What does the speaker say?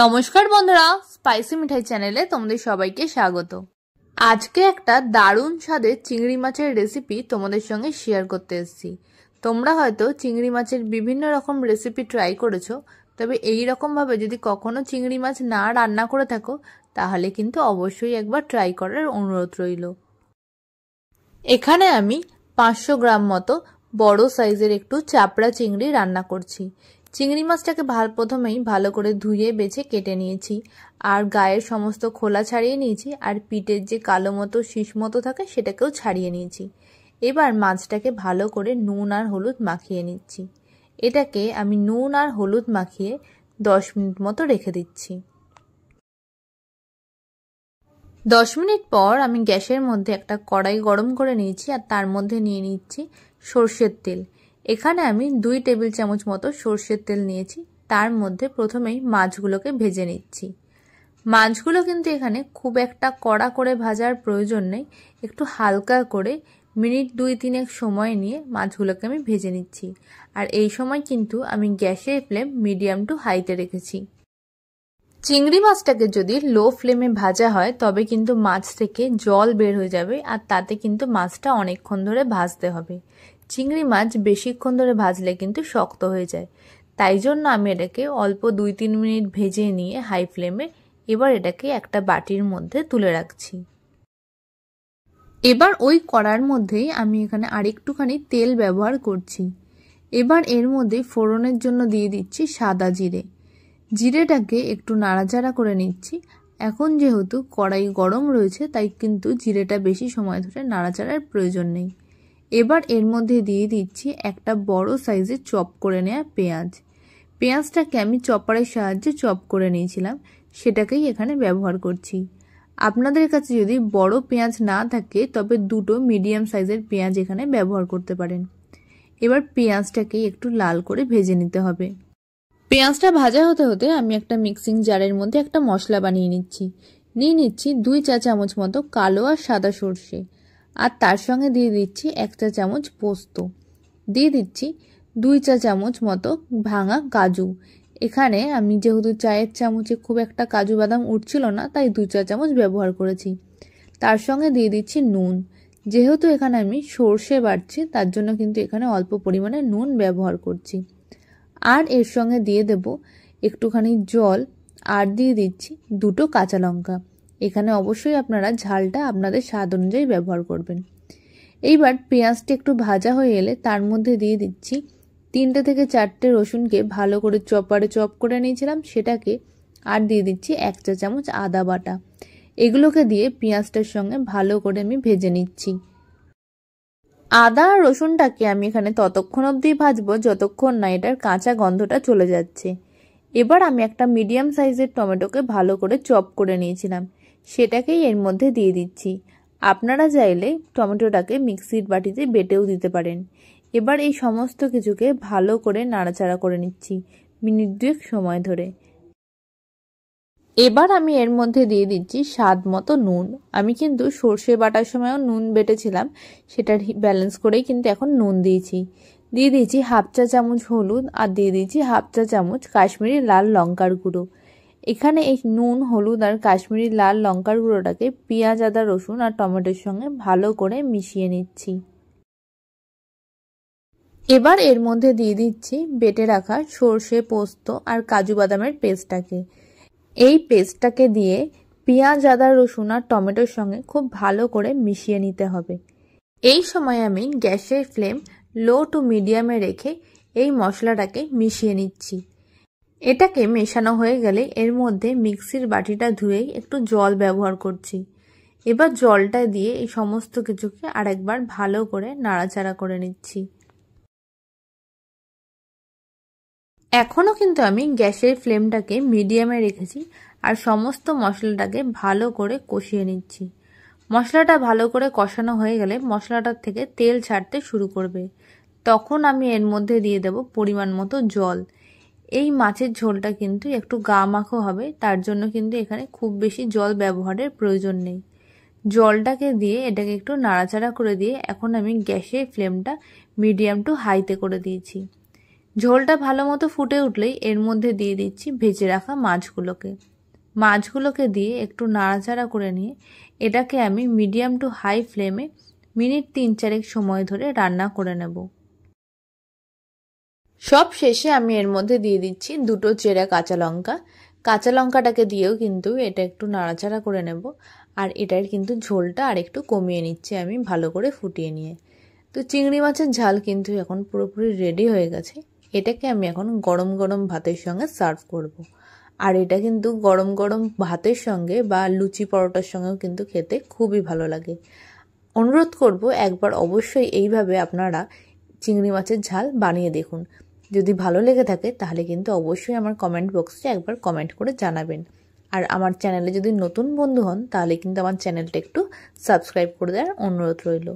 নমস্কার বন্ধুরা স্পাইসি মিঠাই চ্যানেলে তোমাদের সবাইকে স্বাগত আজকে একটা দারুণ স্বাদের চিংড়ি মাছের রেসিপি তোমাদের সঙ্গে শেয়ার করতে এসেছি তোমরা হয়তো চিংড়ি মাছের বিভিন্ন রকম রেসিপি ট্রাই করেছো তবে এই রকমভাবে যদি কখনো চিংড়ি মাছ না রান্না করে থাকো তাহলে কিন্তু অবশ্যই একবার ট্রাই করার অনুরোধ রইল এখানে আমি পাঁচশো গ্রাম মতো বড় সাইজের একটু চাপড়া চিংড়ি রান্না করছি চিংড়ি মাছটাকে ভাল প্রথমেই ভালো করে ধুয়ে বেছে কেটে নিয়েছি আর গায়ের সমস্ত খোলা ছাড়িয়ে নিয়েছি আর পিঠের যে কালো মতো শীষ মতো থাকে সেটাকেও ছাড়িয়ে নিয়েছি এবার মাছটাকে ভালো করে নুন আর হলুদ মাখিয়ে নিচ্ছি এটাকে আমি নুন আর হলুদ মাখিয়ে দশ মিনিট মতো রেখে দিচ্ছি দশ মিনিট পর আমি গ্যাসের মধ্যে একটা কড়াই গরম করে নিয়েছি আর তার মধ্যে নিয়ে নিচ্ছি সর্ষের তেল এখানে আমি দুই টেবিল চামচ মতো সর্ষের তেল নিয়েছি তার মধ্যে প্রথমেই মাছগুলোকে ভেজে নিচ্ছি মাছগুলো কিন্তু এখানে খুব একটা কড়া করে ভাজার প্রয়োজন নেই একটু হালকা করে মিনিট দুই তিনেক সময় নিয়ে মাছগুলোকে আমি ভেজে নিচ্ছি আর এই সময় কিন্তু আমি গ্যাসের ফ্লেম মিডিয়াম টু হাইতে রেখেছি চিংড়ি মাছটাকে যদি লো ফ্লেমে ভাজা হয় তবে কিন্তু মাছ থেকে জল বের হয়ে যাবে আর তাতে কিন্তু মাছটা অনেকক্ষণ ধরে ভাজতে হবে চিংড়ি মাছ বেশিক্ষণ ধরে ভাজলে কিন্তু শক্ত হয়ে যায় তাই জন্য আমি এটাকে অল্প দুই তিন মিনিট ভেজে নিয়ে হাই ফ্লেমে এবার এটাকে একটা বাটির মধ্যে তুলে রাখছি এবার ওই কড়ার মধ্যেই আমি এখানে আরেকটুখানি তেল ব্যবহার করছি এবার এর মধ্যে ফোড়নের জন্য দিয়ে দিচ্ছি সাদা জিরে জিরেটাকে একটু নাড়াচাড়া করে নিচ্ছি এখন যেহেতু কড়াই গরম রয়েছে তাই কিন্তু জিরেটা বেশি সময় ধরে নাড়াচাড়ার প্রয়োজন নেই এবার এর মধ্যে দিয়ে দিচ্ছি একটা বড় সাইজে চপ করে নেওয়া পেঁয়াজ পেঁয়াজটাকে আমি চপারের সাহায্যে চপ করে নিয়েছিলাম সেটাকেই এখানে ব্যবহার করছি আপনাদের কাছে যদি বড় পেঁয়াজ না থাকে তবে দুটো মিডিয়াম সাইজের পেঁয়াজ এখানে ব্যবহার করতে পারেন এবার পেঁয়াজটাকে একটু লাল করে ভেজে নিতে হবে পেঁয়াজটা ভাজা হতে হতে আমি একটা মিক্সিং জারের মধ্যে একটা মশলা বানিয়ে নিচ্ছি নিয়ে নিচ্ছি দুই চা চামচ মতো কালো আর সাদা সর্ষে আর তার সঙ্গে দিয়ে দিচ্ছি এক চা চামচ পোস্ত দিয়ে দিচ্ছি দুই চা চামচ মতো ভাঙা কাজু এখানে আমি যেহেতু চায়ের চামচে খুব একটা কাজু বাদাম উঠছিল না তাই দুই চা চামচ ব্যবহার করেছি তার সঙ্গে দিয়ে দিচ্ছি নুন যেহেতু এখানে আমি সর্ষে বাড়ছি তার জন্য কিন্তু এখানে অল্প পরিমাণে নুন ব্যবহার করছি আর এর সঙ্গে দিয়ে দেব একটুখানি জল আর দিয়ে দিচ্ছি দুটো কাঁচা লঙ্কা এখানে অবশ্যই আপনারা ঝালটা আপনাদের স্বাদ অনুযায়ী ব্যবহার করবেন এইবার পেঁয়াজটি একটু ভাজা হয়ে এলে তার মধ্যে দিয়ে দিচ্ছি তিনটে থেকে চারটে রসুনকে ভালো করে চপারে চপ করে নিয়েছিলাম সেটাকে আর দিয়ে দিচ্ছি এক চা চামচ আদা বাটা এগুলোকে দিয়ে পেঁয়াজটার সঙ্গে ভালো করে আমি ভেজে নিচ্ছি আদা আর রসুনটাকে আমি এখানে ততক্ষণ অবধি ভাজবো যতক্ষণ না এটার কাঁচা গন্ধটা চলে যাচ্ছে এবার আমি একটা মিডিয়াম সাইজের টমেটোকে ভালো করে চপ করে নিয়েছিলাম সেটাকেই এর মধ্যে দিয়ে দিচ্ছি আপনারা চাইলে টমেটোটাকে মিক্সির বাটিতে বেটেও দিতে পারেন এবার এই সমস্ত কিছুকে ভালো করে নাড়াচাড়া করে নিচ্ছি মিনিট দুয়েক সময় ধরে এবার আমি এর মধ্যে দিয়ে দিচ্ছি স্বাদ মতো নুন আমি কিন্তু সর্ষে বাটার সময়ও নুন বেটেছিলাম সেটার ব্যালেন্স করেই কিন্তু এখন নুন দিয়েছি দিয়ে দিয়েছি হাফ চা চামচ হলুদ আর দিয়ে দিয়েছি হাফ চা চামচ কাশ্মীরি লাল লঙ্কার গুঁড়ো এখানে এই নুন হলুদ আর কাশ্মীরি লাল লঙ্কার গুঁড়োটাকে পেঁয়াজ আদা রসুন আর টমেটোর সঙ্গে ভালো করে মিশিয়ে নিচ্ছি এবার এর মধ্যে দিয়ে দিচ্ছি বেটে রাখা সর্ষে পোস্ত আর কাজু বাদামের পেস্টটাকে এই পেস্টটাকে দিয়ে পেঁয়াজ আদা রসুন আর টমেটোর সঙ্গে খুব ভালো করে মিশিয়ে নিতে হবে এই সময় আমি গ্যাসের ফ্লেম লো টু মিডিয়ামে রেখে এই মশলাটাকে মিশিয়ে নিচ্ছি এটাকে মেশানো হয়ে গেলে এর মধ্যে মিক্সির বাটিটা ধুয়েই একটু জল ব্যবহার করছি এবার জলটা দিয়ে এই সমস্ত কিছুকে আরেকবার ভালো করে নাড়াচাড়া করে নিচ্ছি এখনও কিন্তু আমি গ্যাসের ফ্লেমটাকে মিডিয়ামে রেখেছি আর সমস্ত মশলাটাকে ভালো করে কষিয়ে নিচ্ছি মশলাটা ভালো করে কষানো হয়ে গেলে মশলাটার থেকে তেল ছাড়তে শুরু করবে তখন আমি এর মধ্যে দিয়ে দেব পরিমাণ মতো জল এই মাছের ঝোলটা কিন্তু একটু গা মাখো হবে তার জন্য কিন্তু এখানে খুব বেশি জল ব্যবহারের প্রয়োজন নেই জলটাকে দিয়ে এটাকে একটু নাড়াচাড়া করে দিয়ে এখন আমি গ্যাসের ফ্লেমটা মিডিয়াম টু হাইতে করে দিয়েছি ঝোলটা ভালো মতো ফুটে উঠলেই এর মধ্যে দিয়ে দিচ্ছি ভেজে রাখা মাছগুলোকে মাছগুলোকে দিয়ে একটু নাড়াচাড়া করে নিয়ে এটাকে আমি মিডিয়াম টু হাই ফ্লেমে মিনিট তিন চারেক সময় ধরে রান্না করে নেবো সব শেষে আমি এর মধ্যে দিয়ে দিচ্ছি দুটো চেরা কাঁচা লঙ্কা কাঁচা লঙ্কাটাকে দিয়েও কিন্তু এটা একটু নাড়াচাড়া করে নেব আর এটার কিন্তু ঝোলটা আর একটু কমিয়ে নিচ্ছি আমি ভালো করে ফুটিয়ে নিয়ে তো চিংড়ি মাছের ঝাল কিন্তু এখন পুরোপুরি রেডি হয়ে গেছে এটাকে আমি এখন গরম গরম ভাতের সঙ্গে সার্ভ করব। আর এটা কিন্তু গরম গরম ভাতের সঙ্গে বা লুচি পরোটার সঙ্গেও কিন্তু খেতে খুবই ভালো লাগে অনুরোধ করব একবার অবশ্যই এইভাবে আপনারা চিংড়ি মাছের ঝাল বানিয়ে দেখুন যদি ভালো লেগে থাকে তাহলে কিন্তু অবশ্যই আমার কমেন্ট বক্সে একবার কমেন্ট করে জানাবেন আর আমার চ্যানেলে যদি নতুন বন্ধু হন তাহলে কিন্তু আমার চ্যানেলটা একটু সাবস্ক্রাইব করে দেওয়ার অনুরোধ রইল